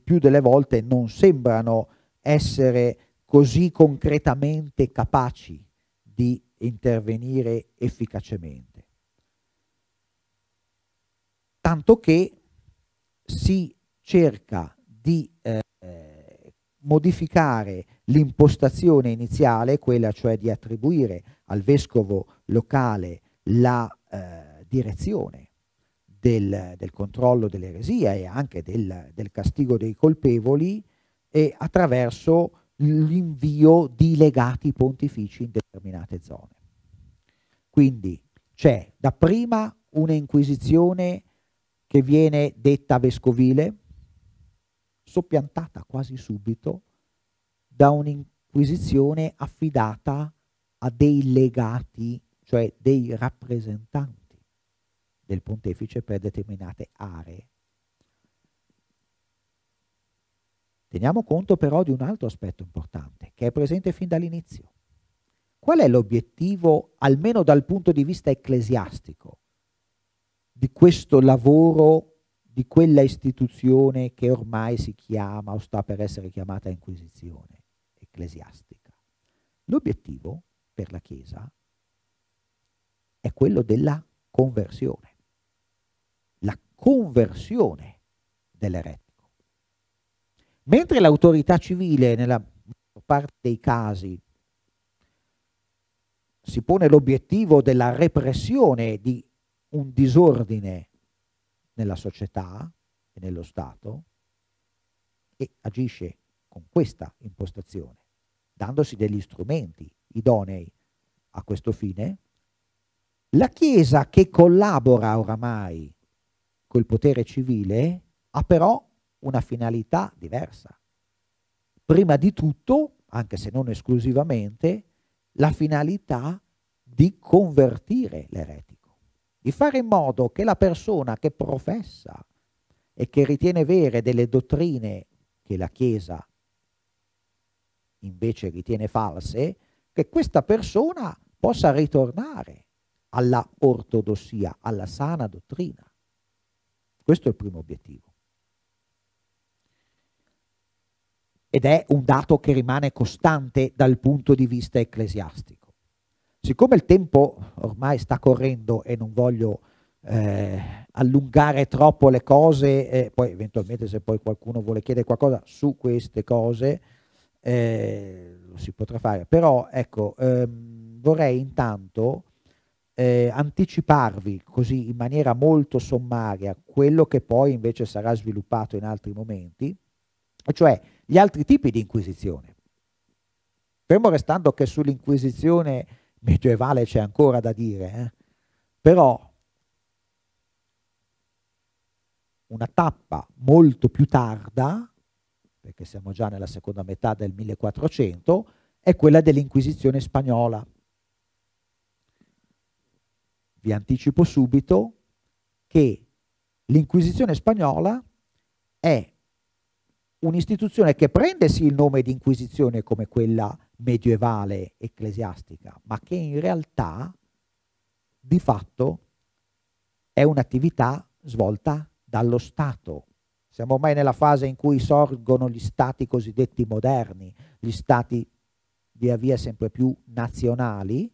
più delle volte non sembrano essere così concretamente capaci di intervenire efficacemente tanto che si cerca di eh, modificare l'impostazione iniziale, quella cioè di attribuire al vescovo locale la eh, direzione del, del, controllo dell'eresia e anche del, del castigo dei colpevoli e attraverso l'invio di legati pontifici in determinate zone. Quindi c'è dapprima un'inquisizione che viene detta vescovile, soppiantata quasi subito da un'inquisizione affidata a dei legati, cioè dei rappresentanti del pontefice per determinate aree. Teniamo conto però di un altro aspetto importante che è presente fin dall'inizio. Qual è l'obiettivo, almeno dal punto di vista ecclesiastico, di questo lavoro di quella istituzione che ormai si chiama o sta per essere chiamata Inquisizione ecclesiastica. L'obiettivo per la Chiesa è quello della conversione, la conversione dell'eretico. Mentre l'autorità civile nella parte dei casi si pone l'obiettivo della repressione di un disordine nella società e nello Stato e agisce con questa impostazione, dandosi degli strumenti idonei a questo fine, la Chiesa che collabora oramai col potere civile ha però una finalità diversa. Prima di tutto, anche se non esclusivamente, la finalità di convertire le reti di fare in modo che la persona che professa e che ritiene vere delle dottrine che la Chiesa invece ritiene false, che questa persona possa ritornare alla ortodossia, alla sana dottrina. Questo è il primo obiettivo. Ed è un dato che rimane costante dal punto di vista ecclesiastico. Siccome il tempo ormai sta correndo e non voglio eh, allungare troppo le cose, eh, poi eventualmente se poi qualcuno vuole chiedere qualcosa su queste cose, eh, lo si potrà fare. Però ecco, ehm, vorrei intanto eh, anticiparvi così in maniera molto sommaria quello che poi invece sarà sviluppato in altri momenti, cioè gli altri tipi di inquisizione. Fermo restando che sull'inquisizione medievale c'è ancora da dire, eh? però una tappa molto più tarda, perché siamo già nella seconda metà del 1400, è quella dell'Inquisizione spagnola. Vi anticipo subito che l'Inquisizione spagnola è un'istituzione che prende sì il nome di Inquisizione come quella spagnola, medievale ecclesiastica, ma che in realtà di fatto è un'attività svolta dallo Stato. Siamo ormai nella fase in cui sorgono gli stati cosiddetti moderni, gli stati via via sempre più nazionali,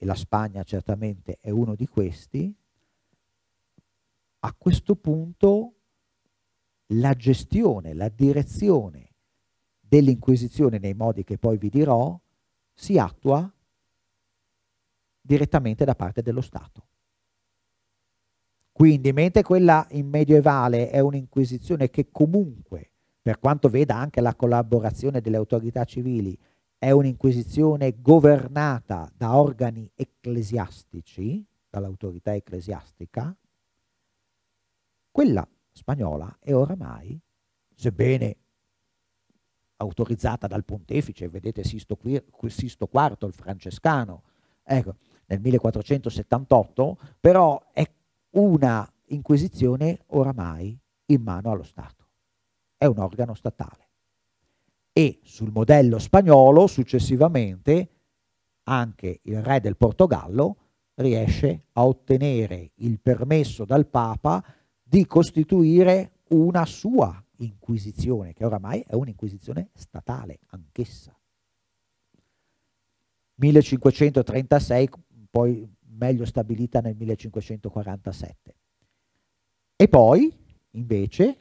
e la Spagna certamente è uno di questi, a questo punto la gestione, la direzione dell'Inquisizione nei modi che poi vi dirò, si attua direttamente da parte dello Stato. Quindi, mentre quella in medievale è un'inquisizione che comunque, per quanto veda anche la collaborazione delle autorità civili, è un'inquisizione governata da organi ecclesiastici, dall'autorità ecclesiastica, quella spagnola è oramai, sebbene autorizzata dal pontefice, vedete Sisto, qui, Sisto IV, il francescano, ecco, nel 1478, però è una inquisizione oramai in mano allo Stato, è un organo statale. E sul modello spagnolo successivamente anche il re del Portogallo riesce a ottenere il permesso dal Papa di costituire una sua inquisizione, che oramai è un'inquisizione statale anch'essa. 1536, poi meglio stabilita nel 1547. E poi, invece,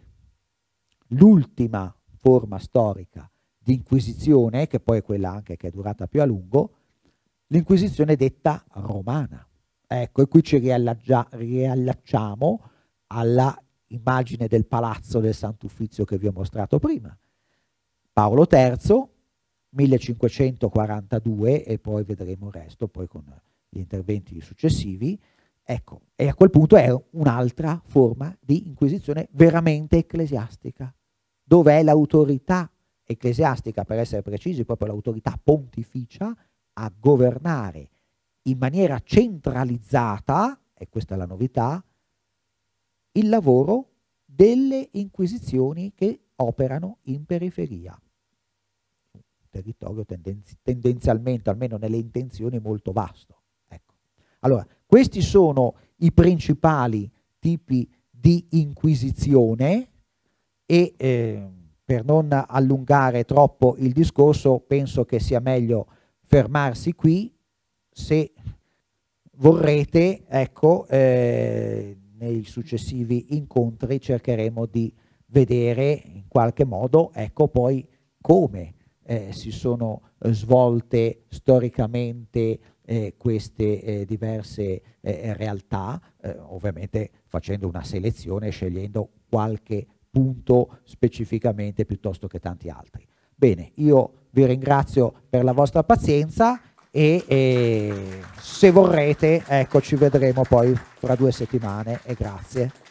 l'ultima forma storica di inquisizione, che poi è quella anche che è durata più a lungo, l'inquisizione detta romana. Ecco, e qui ci riallacciamo alla immagine del palazzo del Sant'Uffizio che vi ho mostrato prima. Paolo III, 1542 e poi vedremo il resto, poi con gli interventi successivi. Ecco, e a quel punto è un'altra forma di inquisizione veramente ecclesiastica. dove è l'autorità ecclesiastica, per essere precisi, proprio l'autorità pontificia a governare in maniera centralizzata, e questa è la novità, il lavoro delle inquisizioni che operano in periferia. Un territorio tendenzi tendenzialmente, almeno nelle intenzioni, molto vasto. Ecco. Allora, questi sono i principali tipi di inquisizione e eh, per non allungare troppo il discorso penso che sia meglio fermarsi qui se vorrete ecco eh, nei successivi incontri cercheremo di vedere in qualche modo ecco poi come eh, si sono eh, svolte storicamente eh, queste eh, diverse eh, realtà, eh, ovviamente facendo una selezione scegliendo qualche punto specificamente piuttosto che tanti altri. Bene, io vi ringrazio per la vostra pazienza e, e se vorrete ecco ci vedremo poi fra due settimane e grazie.